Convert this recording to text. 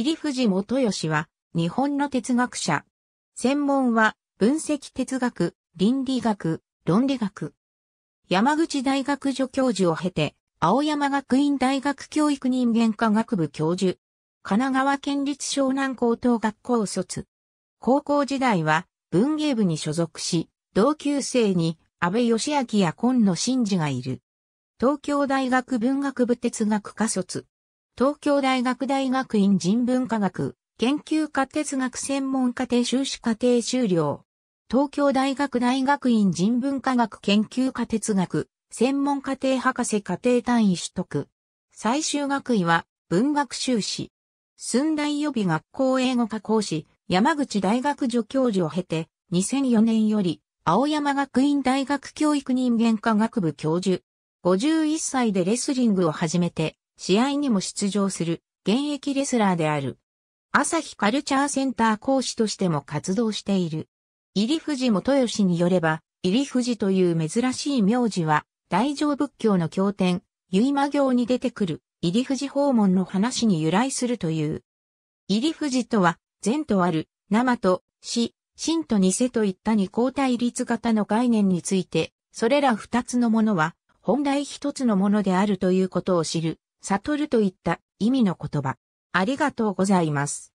入藤元義は、日本の哲学者。専門は、分析哲学、倫理学、論理学。山口大学助教授を経て、青山学院大学教育人間科学部教授。神奈川県立湘南高等学校卒。高校時代は、文芸部に所属し、同級生に、安倍義明や今野真二がいる。東京大学文学部哲学科卒。東京大学大学院人文科学、研究科哲学専門家庭修士課程修了。東京大学大学院人文科学研究科哲学、専門家庭博士課程単位取得。最終学位は文学修士。寸大予備学校英語科講師、山口大学助教授を経て、2004年より、青山学院大学教育人間科学部教授。51歳でレスリングを始めて、試合にも出場する現役レスラーである。朝日カルチャーセンター講師としても活動している。入藤元吉によれば、入藤という珍しい名字は、大乗仏教の経典、結馬行に出てくる、入藤訪問の話に由来するという。入藤とは、善とある、生と、死、真と偽といった二項対立型の概念について、それら二つのものは、本来一つのものであるということを知る、悟るといった意味の言葉。ありがとうございます。